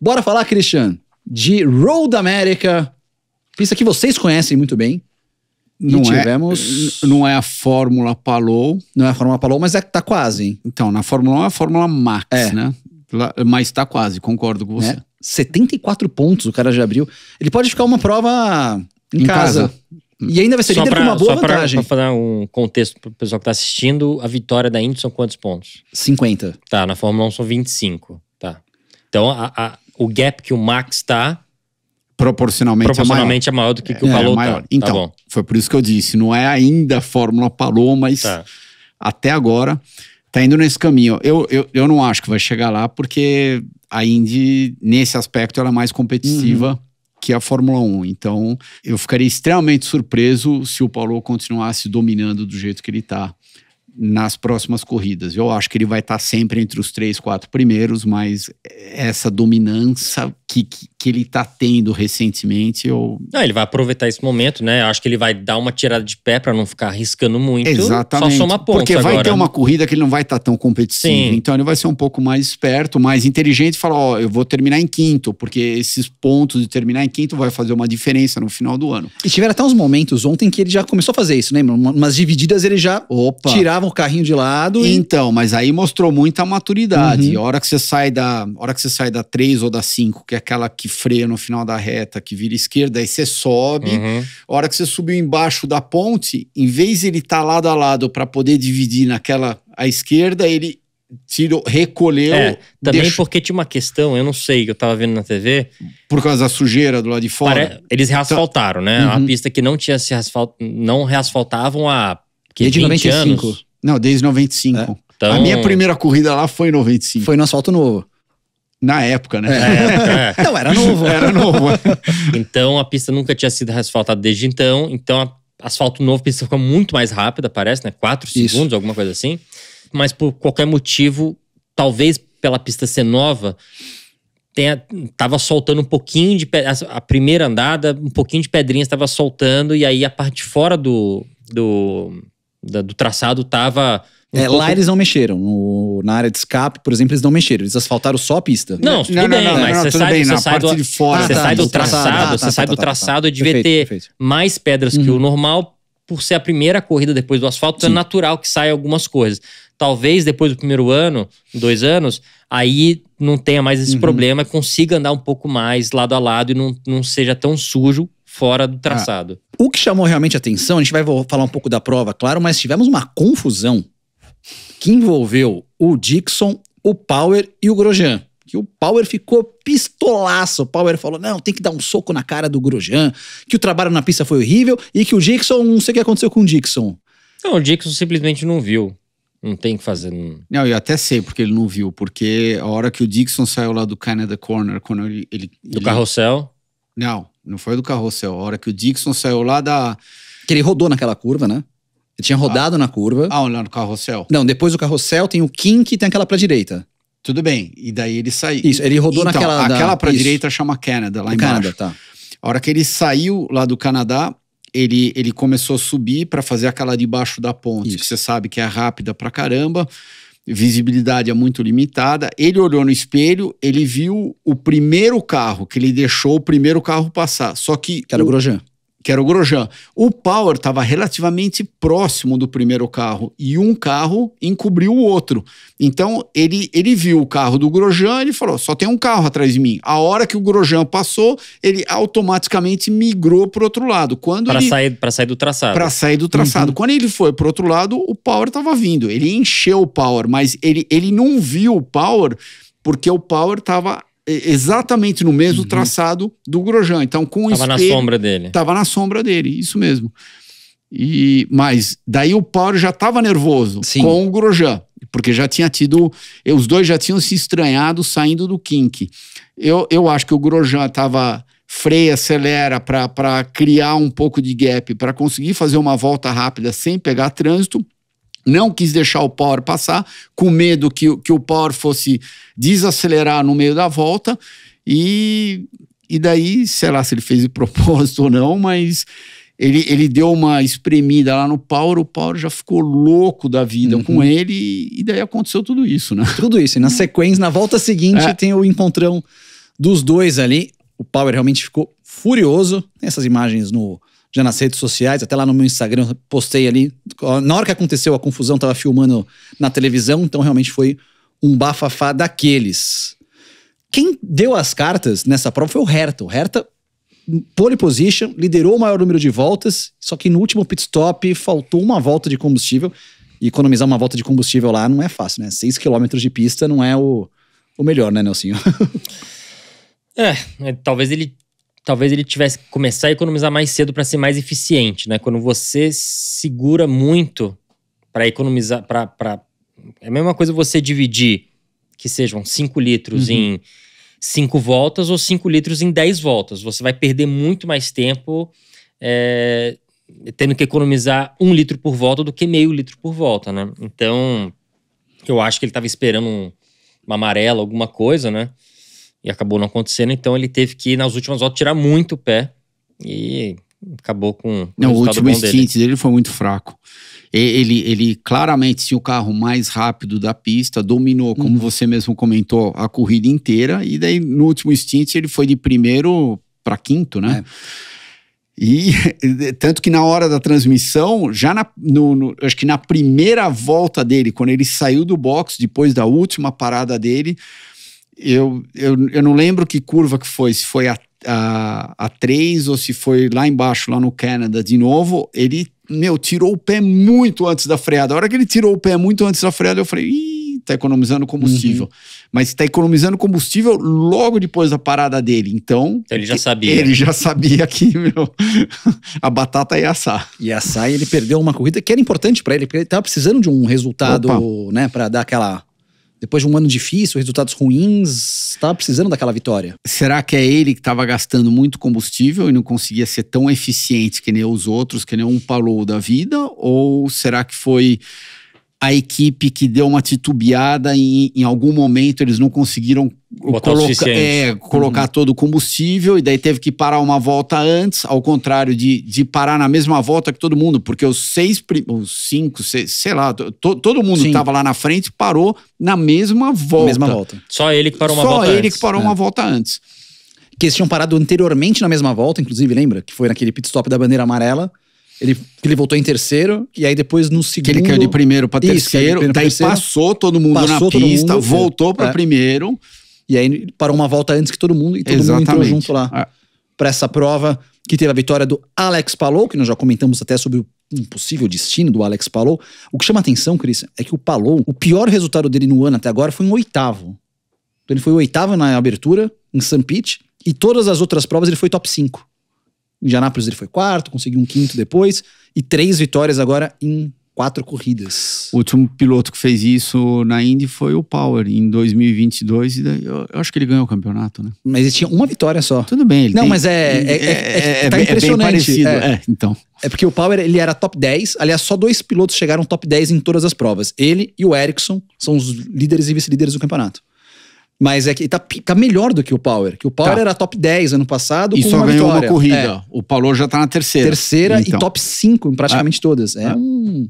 Bora falar, Christian, de Road America, pista que vocês conhecem muito bem. Não é- tivemos... é, não é a Fórmula Palou. Não é a Fórmula Palou, mas é que tá quase, hein? Então, na Fórmula 1 é a Fórmula Max, é. né? Mas tá quase, concordo com é. você. É. 74 pontos o cara já abriu. Ele pode ficar uma prova em, em casa. casa. E ainda vai ser só líder pra, com uma boa só pra, vantagem. Só um contexto pro pessoal que tá assistindo, a vitória da Indy são quantos pontos? 50. Tá, na Fórmula 1 são 25. Tá. Então, a, a o gap que o Max está proporcionalmente, proporcionalmente é, maior. é maior do que, que o é, Palou é, tá. tá. Então, tá foi por isso que eu disse, não é ainda a Fórmula Palou, mas tá. até agora tá indo nesse caminho. Eu, eu, eu não acho que vai chegar lá, porque a Indy, nesse aspecto, ela é mais competitiva uhum. que a Fórmula 1. Então, eu ficaria extremamente surpreso se o Palou continuasse dominando do jeito que ele tá nas próximas corridas. Eu acho que ele vai estar sempre entre os três, quatro primeiros, mas essa dominância que, que, que ele está tendo recentemente, eu... Não, ele vai aproveitar esse momento, né? Eu acho que ele vai dar uma tirada de pé para não ficar arriscando muito. Exatamente. Só soma pontos Porque vai agora. ter uma né? corrida que ele não vai estar tão competitivo. Sim. Então ele vai ser um pouco mais esperto, mais inteligente e falar, ó, oh, eu vou terminar em quinto, porque esses pontos de terminar em quinto vai fazer uma diferença no final do ano. E tiveram até uns momentos ontem que ele já começou a fazer isso, lembra? Umas divididas ele já Opa. tirava o carrinho de lado. E... Então, mas aí mostrou muita maturidade. Uhum. A hora que você sai da, hora que você sai da 3 ou da 5, que é aquela que freia no final da reta, que vira esquerda, aí você sobe. Uhum. A hora que você subiu embaixo da ponte, em vez de ele estar tá lado a lado para poder dividir naquela à esquerda, ele tirou, recolheu. É, também deixou... porque tinha uma questão, eu não sei, que eu tava vendo na TV. Por causa da sujeira do lado de fora? Pare... Eles então, reasfaltaram, né? Uhum. Uma pista que não tinha se asfalt... não reasfaltavam há que, 20 anos. Não, desde 95. É. Então... A minha primeira corrida lá foi em 95. Foi no asfalto novo. Na época, né? é. é. Não, era novo. Era novo. então a pista nunca tinha sido asfaltada desde então. Então, asfalto novo, a pista ficou muito mais rápida, parece, né? 4 segundos, alguma coisa assim. Mas por qualquer motivo, talvez pela pista ser nova, tenha, tava soltando um pouquinho de. A primeira andada, um pouquinho de pedrinhas estava soltando, e aí a parte de fora do. do da, do traçado estava um é, pouco... Lá eles não mexeram. No, na área de escape, por exemplo, eles não mexeram. Eles asfaltaram só a pista. Não, tudo não, bem, não, mas você sai, do, de fora. Você tá sai do traçado, tá, tá, você sai do traçado e devia perfeito, ter perfeito. mais pedras uhum. que o uhum. normal. Por ser a primeira corrida depois do asfalto, então é natural que saia algumas coisas. Talvez depois do primeiro ano, dois anos, aí não tenha mais esse uhum. problema, consiga andar um pouco mais lado a lado e não, não seja tão sujo fora do ah, traçado. O que chamou realmente atenção, a gente vai falar um pouco da prova, claro, mas tivemos uma confusão que envolveu o Dixon, o Power e o Grosjean. Que o Power ficou pistolaço. O Power falou: não, tem que dar um soco na cara do Grosjean, que o trabalho na pista foi horrível e que o Dixon, não sei o que aconteceu com o Dixon. Não, o Dixon simplesmente não viu. Não tem que fazer. Não. não, eu até sei porque ele não viu, porque a hora que o Dixon saiu lá do Canada Corner, quando ele. ele do ele... carrossel? Não, não foi do carrossel. A hora que o Dixon saiu lá da. Que ele rodou naquela curva, né? Ele tinha rodado ah, na curva. Ah, lá no carrossel? Não, depois do carrossel tem o kink e tem aquela pra direita. Tudo bem. E daí ele saiu. Isso, ele rodou então, naquela. Aquela da... pra Isso. direita chama Canada, lá do embaixo. Canada, tá. A hora que ele saiu lá do Canadá, ele, ele começou a subir para fazer aquela de baixo da ponte, Isso. que você sabe que é rápida pra caramba visibilidade é muito limitada. Ele olhou no espelho, ele viu o primeiro carro que ele deixou o primeiro carro passar. Só que. era o Grosjean que era o Grosjean. O Power estava relativamente próximo do primeiro carro e um carro encobriu o outro. Então ele, ele viu o carro do Grosjean, ele falou: só tem um carro atrás de mim. A hora que o Grosjean passou, ele automaticamente migrou para o outro lado. Quando para sair para sair do traçado. Para sair do traçado. Uhum. Quando ele foi para o outro lado, o Power estava vindo. Ele encheu o Power, mas ele, ele não viu o Power porque o Power estava exatamente no mesmo uhum. traçado do Grosjean. Então, com Tava espelho, na sombra dele. estava na sombra dele, isso mesmo. E, mas daí o Paulo já estava nervoso Sim. com o Grosjean, porque já tinha tido. Os dois já tinham se estranhado saindo do Kink. Eu, eu acho que o Grosjean estava freia, acelera para criar um pouco de gap, para conseguir fazer uma volta rápida sem pegar trânsito não quis deixar o Power passar, com medo que, que o Power fosse desacelerar no meio da volta. E, e daí, sei lá se ele fez de propósito ou não, mas ele, ele deu uma espremida lá no Power, o Power já ficou louco da vida uhum. com ele, e daí aconteceu tudo isso, né? Tudo isso. E na sequência, na volta seguinte, é. tem o encontrão dos dois ali. O Power realmente ficou furioso. Tem essas imagens no já nas redes sociais, até lá no meu Instagram, postei ali. Na hora que aconteceu a confusão, estava filmando na televisão, então realmente foi um bafafá daqueles. Quem deu as cartas nessa prova foi o Herta. O Herta, pole position, liderou o maior número de voltas, só que no último pit stop faltou uma volta de combustível. E economizar uma volta de combustível lá não é fácil, né? seis quilômetros de pista não é o, o melhor, né, Nelsinho? É, é, talvez ele talvez ele tivesse que começar a economizar mais cedo para ser mais eficiente, né? Quando você segura muito para economizar, para pra... é a mesma coisa você dividir que sejam 5 litros uhum. em 5 voltas ou 5 litros em 10 voltas. Você vai perder muito mais tempo é, tendo que economizar um litro por volta do que meio litro por volta, né? Então, eu acho que ele estava esperando um, uma amarela, alguma coisa, né? e acabou não acontecendo. Então ele teve que, nas últimas voltas, tirar muito o pé e acabou com. Não, o, o último stint dele. dele foi muito fraco. Ele, ele claramente tinha o carro mais rápido da pista, dominou, uhum. como uhum. você mesmo comentou, a corrida inteira. E daí, no último stint, ele foi de primeiro para quinto, né? É. E tanto que na hora da transmissão, já na, no, no, acho que na primeira volta dele, quando ele saiu do box, depois da última parada dele, eu, eu, eu não lembro que curva que foi, se foi a, a, a 3 ou se foi lá embaixo, lá no Canadá de novo, ele, meu, tirou o pé muito antes da freada. A hora que ele tirou o pé muito antes da freada, eu falei, ih, tá economizando combustível. Uhum. Mas tá economizando combustível logo depois da parada dele. Então. Ele já sabia. Ele já sabia que, meu, a batata ia assar. E assar e ele perdeu uma corrida que era importante para ele, porque ele tava precisando de um resultado, Opa. né, para dar aquela depois de um ano difícil, resultados ruins, estava tá precisando daquela vitória. Será que é ele que estava gastando muito combustível e não conseguia ser tão eficiente que nem os outros, que nem um Paulo da vida? Ou será que foi a equipe que deu uma titubeada e em algum momento eles não conseguiram coloca, é, colocar uhum. todo o combustível e daí teve que parar uma volta antes, ao contrário de, de parar na mesma volta que todo mundo, porque os seis, os cinco, seis, sei lá, to, todo mundo Sim. que estava lá na frente parou na mesma volta. Mesma volta. Só ele que parou uma Só volta antes. Só ele que parou é. uma volta antes. Que eles tinham parado anteriormente na mesma volta, inclusive, lembra? Que foi naquele pit stop da bandeira amarela. Ele, ele voltou em terceiro, e aí depois no segundo. Que ele caiu de primeiro para terceiro, daí passou todo mundo passou na pista, mundo, voltou para é. primeiro. E aí parou uma volta antes que todo mundo, e todo Exatamente. mundo entrou junto lá. É. Para essa prova, que teve a vitória do Alex Palou, que nós já comentamos até sobre o um possível destino do Alex Palou. O que chama atenção, Cris, é que o Palou, o pior resultado dele no ano até agora foi um oitavo. Então ele foi oitavo na abertura, em St. Pete, e todas as outras provas ele foi top 5. Em Indianápolis ele foi quarto, conseguiu um quinto depois. E três vitórias agora em quatro corridas. O último piloto que fez isso na Indy foi o Power, em 2022. E daí, eu, eu acho que ele ganhou o campeonato, né? Mas ele tinha uma vitória só. Tudo bem. ele Não, tem, mas é, é, é, é, tá é impressionante. parecido. É. então. É porque o Power ele era top 10. Aliás, só dois pilotos chegaram top 10 em todas as provas. Ele e o Ericsson são os líderes e vice-líderes do campeonato. Mas é que tá, tá melhor do que o Power. Que o Power tá. era top 10 ano passado. E só uma ganhou vitória. uma corrida. É. O Paulo já tá na terceira. Terceira então. e top 5 em praticamente ah. todas. É ah. um.